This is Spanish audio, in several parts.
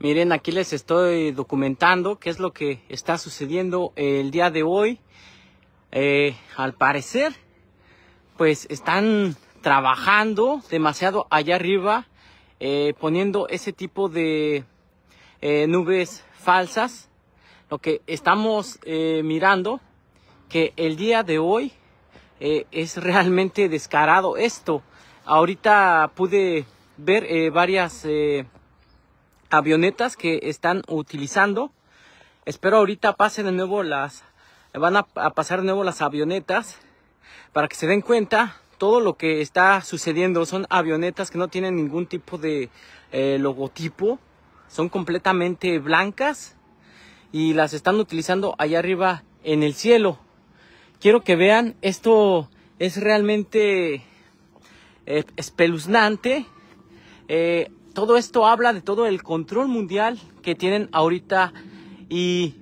Miren, aquí les estoy documentando qué es lo que está sucediendo el día de hoy. Eh, al parecer, pues están trabajando demasiado allá arriba, eh, poniendo ese tipo de eh, nubes falsas. Lo que estamos mirando, que el día de hoy es realmente descarado esto. Ahorita pude ver varias avionetas que están utilizando. Espero ahorita pasen de nuevo las, van a, pasar de nuevo las avionetas para que se den cuenta todo lo que está sucediendo. Son avionetas que no tienen ningún tipo de eh, logotipo, son completamente blancas y las están utilizando allá arriba en el cielo. Quiero que vean, esto es realmente eh, espeluznante. Eh, todo esto habla de todo el control mundial que tienen ahorita y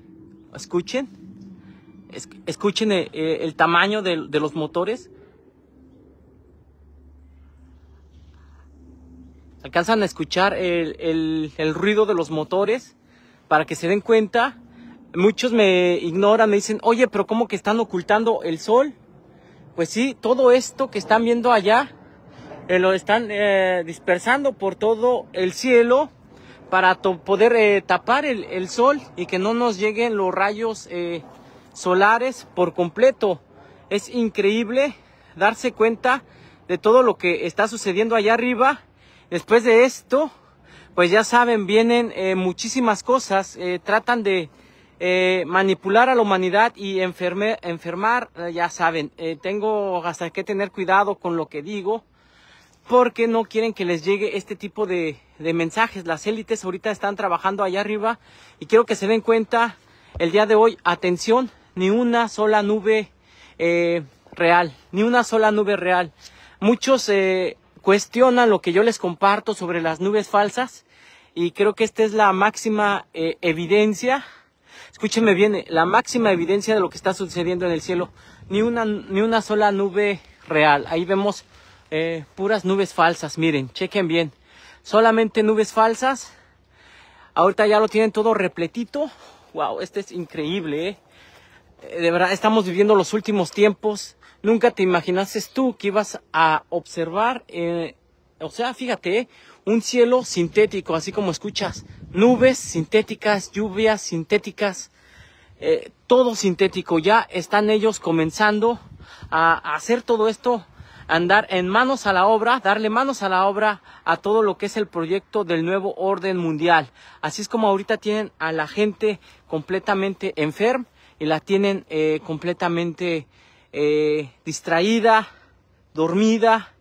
escuchen, escuchen eh, eh, el, tamaño de, los motores. Alcanzan a escuchar el, el ruido de los motores para que se den cuenta. Muchos me ignoran, me dicen, oye, pero ¿cómo que están ocultando el sol? Pues sí, todo esto que están viendo allá eh, lo están eh, dispersando por todo el cielo para poder eh, tapar el, sol y que no nos lleguen los rayos solares por completo. Es increíble darse cuenta de todo lo que está sucediendo allá arriba. Después de esto, pues ya saben, vienen muchísimas cosas, tratan de manipular a la humanidad y enfermar, ya saben, tengo hasta que tener cuidado con lo que digo porque no quieren que les llegue este tipo de, mensajes. Las élites ahorita están trabajando allá arriba y quiero que se den cuenta el día de hoy, atención, ni una sola nube eh, real, ni una sola nube real. Muchos eh, cuestionan lo que yo les comparto sobre las nubes falsas y creo que esta es la máxima eh, evidencia, escúchenme bien, la máxima evidencia de lo que está sucediendo en el cielo, ni ni una sola nube real. Ahí vemos eh, puras nubes falsas. Miren, chequen bien. Solamente nubes falsas. Ahorita ya lo tienen todo repletito. Wow, este es increíble, eh. Eh, De verdad, estamos viviendo los últimos tiempos. Nunca te imaginaste tú que ibas a observar, o sea, fíjate, un cielo sintético, así como escuchas, nubes sintéticas, lluvias sintéticas, todo sintético. Ya están ellos comenzando a hacer todo esto andar en manos a la obra, darle manos a la obra a todo lo que es el proyecto del nuevo orden mundial. Así es como ahorita tienen a la gente completamente enferma y la tienen eh, completamente eh, distraída, dormida.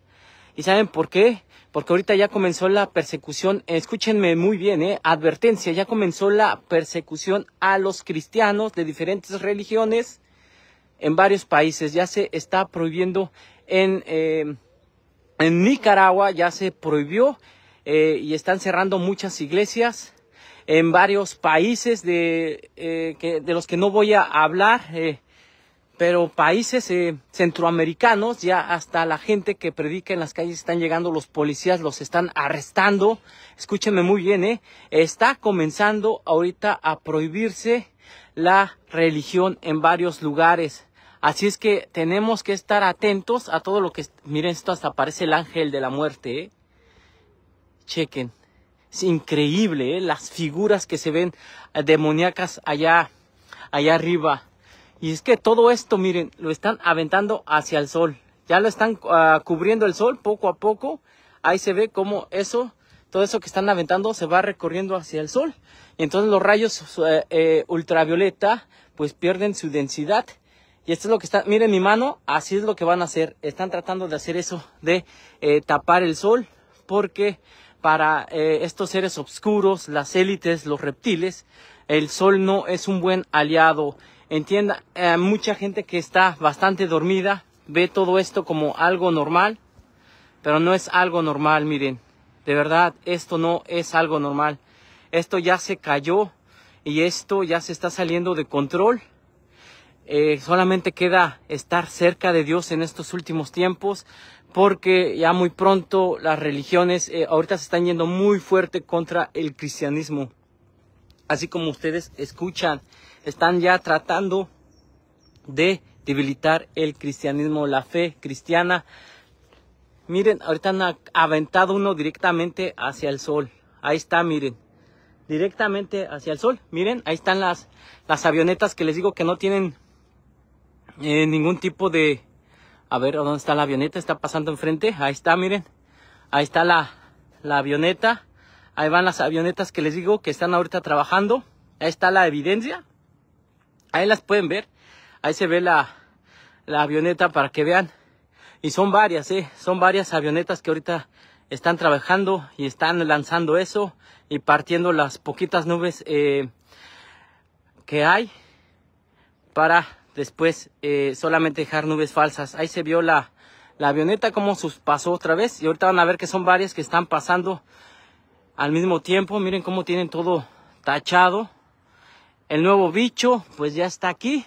¿Y saben por qué? Porque ahorita ya comenzó la persecución, escúchenme muy bien, eh, advertencia, ya comenzó la persecución a los cristianos de diferentes religiones en varios países. Ya se está prohibiendo eh, en, Nicaragua ya se prohibió eh, y están cerrando muchas iglesias en varios países de, eh, de los que no voy a hablar, pero países centroamericanos, ya hasta la gente que predica en las calles están llegando, los policías los están arrestando. Escúchenme muy bien, está comenzando ahorita a prohibirse la religión en varios lugares. Así es que tenemos que estar atentos a todo lo que... Miren, esto hasta parece el ángel de la muerte. ¿eh? Chequen. Es increíble ¿eh? las figuras que se ven eh, demoníacas allá, allá arriba. Y es que todo esto, miren, lo están aventando hacia el sol. Ya lo están ah, cubriendo el sol poco a poco. Ahí se ve cómo eso todo eso que están aventando se va recorriendo hacia el sol. Y Entonces los rayos ultravioleta pues pierden su densidad y esto es lo que está, miren mi mano, así es lo que van a hacer. Están tratando de hacer eso, de eh, tapar el sol, porque para eh, estos seres oscuros, las élites, los reptiles, el sol no es un buen aliado. Entienda, eh, mucha gente que está bastante dormida ve todo esto como algo normal, pero no es algo normal, miren. De verdad, esto no es algo normal. Esto ya se cayó y esto ya se está saliendo de control eh, solamente queda estar cerca de Dios en estos últimos tiempos porque ya muy pronto las religiones eh, ahorita se están yendo muy fuerte contra el cristianismo. Así como ustedes escuchan, están ya tratando de debilitar el cristianismo, la fe cristiana. Miren, ahorita han aventado uno directamente hacia el sol. Ahí está, miren directamente hacia el sol. Miren, ahí están las, las avionetas que les digo que no tienen eh, ningún tipo de... A ver, ¿dónde está la avioneta? Está pasando enfrente. Ahí está, miren. Ahí está la, la avioneta. Ahí van las avionetas que les digo que están ahorita trabajando. Ahí está la evidencia. Ahí las pueden ver. Ahí se ve la, la avioneta para que vean. Y son varias, ¿eh? Son varias avionetas que ahorita están trabajando y están lanzando eso y partiendo las poquitas nubes eh, que hay para después eh, solamente dejar nubes falsas. Ahí se vio la, avioneta como sus, pasó otra vez y ahorita van a ver que son varias que están pasando al mismo tiempo. Miren cómo tienen todo tachado. El nuevo bicho pues ya está aquí,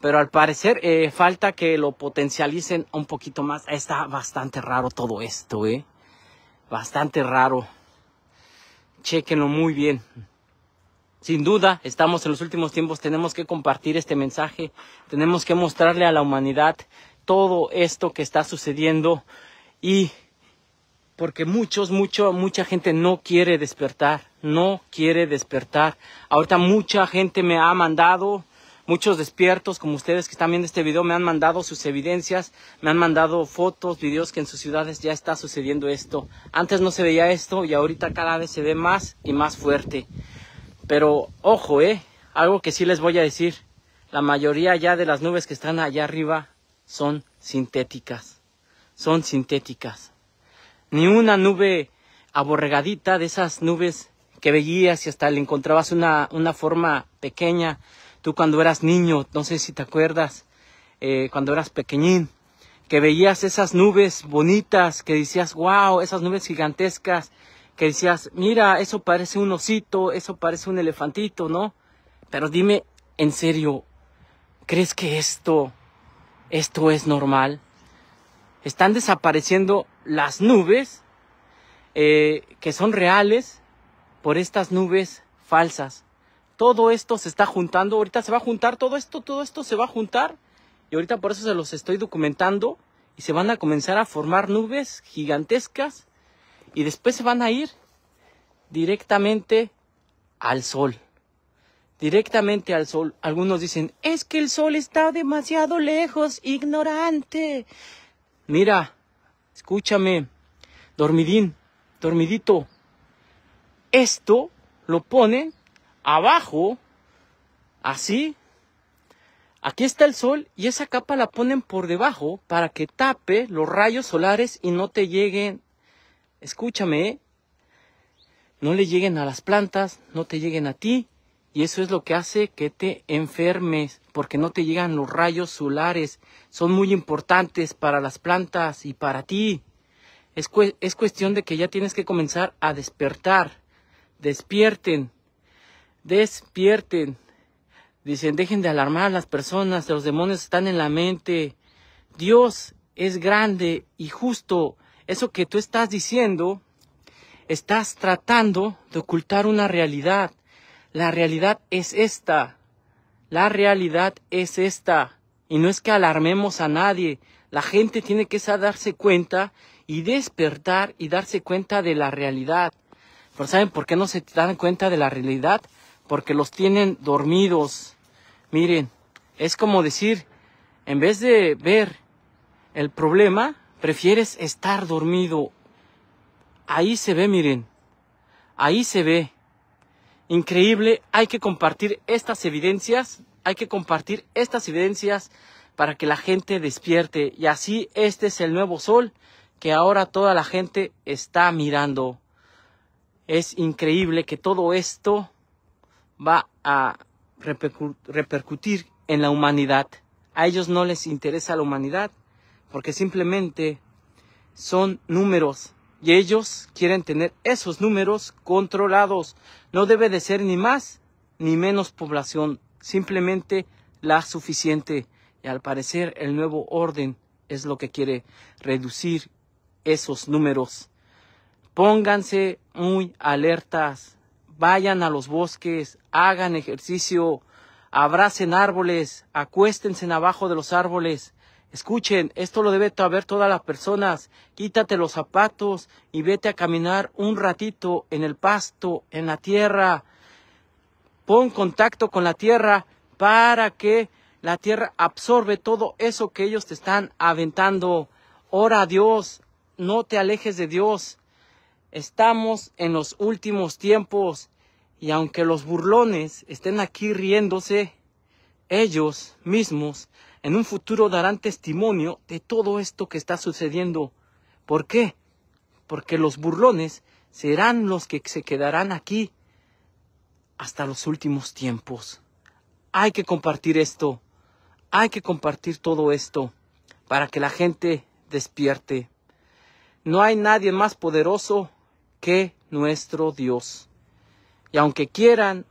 pero al parecer eh, falta que lo potencialicen un poquito más. Está bastante raro todo esto, ¿eh? Bastante raro. Chequenlo muy bien. Sin duda, estamos en los últimos tiempos, tenemos que compartir este mensaje, tenemos que mostrarle a la humanidad todo esto que está sucediendo y porque muchos, mucho, mucha gente no quiere despertar, no quiere despertar. Ahorita mucha gente me ha mandado, muchos despiertos como ustedes que están viendo este video, me han mandado sus evidencias, me han mandado fotos, videos que en sus ciudades ya está sucediendo esto. Antes no se veía esto y ahorita cada vez se ve más y más fuerte. Pero ojo, ¿eh? Algo que sí les voy a decir. La mayoría ya de las nubes que están allá arriba son sintéticas. Son sintéticas. Ni una nube aborregadita de esas nubes que veías y hasta le encontrabas una, forma pequeña. Tú cuando eras niño, no sé si te acuerdas, eh, cuando eras pequeñín, que veías esas nubes bonitas, que decías, wow, esas nubes gigantescas que decías, mira, eso parece un osito, eso parece un elefantito, ¿no? Pero dime, en serio, ¿crees que esto, esto es normal? Están desapareciendo las nubes eh, que son reales por estas nubes falsas. Todo esto se está juntando, ahorita se va a juntar todo esto, todo esto se va a juntar y ahorita por eso se los estoy documentando y se van a comenzar a formar nubes gigantescas y después se van a ir directamente al sol. Directamente al sol. Algunos dicen, es que el sol está demasiado lejos, ignorante. Mira, escúchame, dormidín, dormidito. Esto lo ponen abajo, así. Aquí está el sol y esa capa la ponen por debajo para que tape los rayos solares y no te lleguen escúchame, no le lleguen a las plantas, no te lleguen a ti, y eso es lo que hace que te enfermes, porque no te llegan los rayos solares. Son muy importantes para las plantas y para ti. Es, es cuestión de que ya tienes que comenzar a despertar. Despierten. Despierten. Dicen, dejen de alarmar a las personas, los demonios están en la mente. Dios es grande y justo eso que tú estás diciendo, estás tratando de ocultar una realidad. La realidad es esta. La realidad es esta. Y no es que alarmemos a nadie. La gente tiene que darse cuenta y despertar y darse cuenta de la realidad. Pero ¿saben por qué no se dan cuenta de la realidad? Porque los tienen dormidos. Miren, es como decir, en vez de ver el problema, Prefieres estar dormido. Ahí se ve, miren. Ahí se ve. Increíble. Hay que compartir estas evidencias. Hay que compartir estas evidencias para que la gente despierte. Y así este es el nuevo sol que ahora toda la gente está mirando. Es increíble que todo esto va a repercutir en la humanidad. A ellos no les interesa la humanidad, porque simplemente son números y ellos quieren tener esos números controlados. No debe de ser ni más ni menos población, simplemente la suficiente. Y al parecer el nuevo orden es lo que quiere reducir esos números. Pónganse muy alertas, vayan a los bosques, hagan ejercicio, abracen árboles, acuéstense abajo de los árboles, Escuchen, esto lo debe saber todas las personas. Quítate los zapatos y vete a caminar un ratito en el pasto, en la tierra. Pon contacto con la tierra para que la tierra absorbe todo eso que ellos te están aventando. Ora a Dios, no te alejes de Dios. Estamos en los últimos tiempos y aunque los burlones estén aquí riéndose, ellos mismos en un futuro darán testimonio de todo esto que está sucediendo. ¿Por qué? Porque los burlones serán los que se quedarán aquí hasta los últimos tiempos. Hay que compartir esto, hay que compartir todo esto para que la gente despierte. No hay nadie más poderoso que nuestro Dios. Y aunque quieran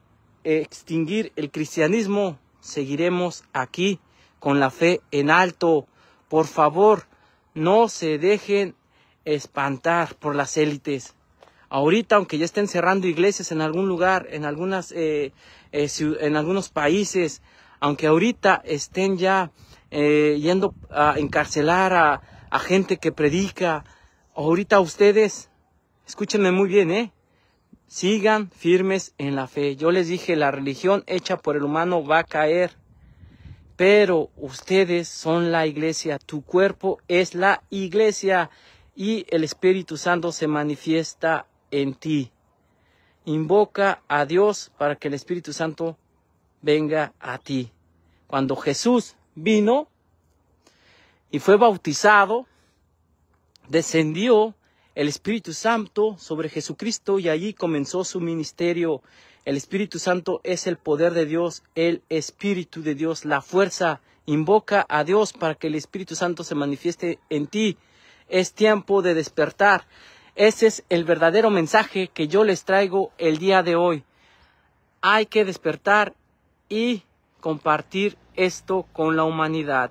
eh, extinguir el cristianismo, seguiremos aquí con la fe en alto. Por favor, no se dejen espantar por las élites. Ahorita, aunque ya estén cerrando iglesias en algún lugar, en, algunas, eh, eh en algunos países, aunque ahorita estén ya eh, yendo a encarcelar a, a gente que predica, ahorita ustedes, escúchenme muy bien, ¿eh? Sigan firmes en la fe. Yo les dije, la religión hecha por el humano va a caer pero ustedes son la iglesia, tu cuerpo es la iglesia y el Espíritu Santo se manifiesta en ti. Invoca a Dios para que el Espíritu Santo venga a ti. Cuando Jesús vino y fue bautizado, descendió el Espíritu Santo sobre Jesucristo y allí comenzó su ministerio el Espíritu Santo es el poder de Dios, el Espíritu de Dios, la fuerza. Invoca a Dios para que el Espíritu Santo se manifieste en ti. Es tiempo de despertar. Ese es el verdadero mensaje que yo les traigo el día de hoy. Hay que despertar y compartir esto con la humanidad.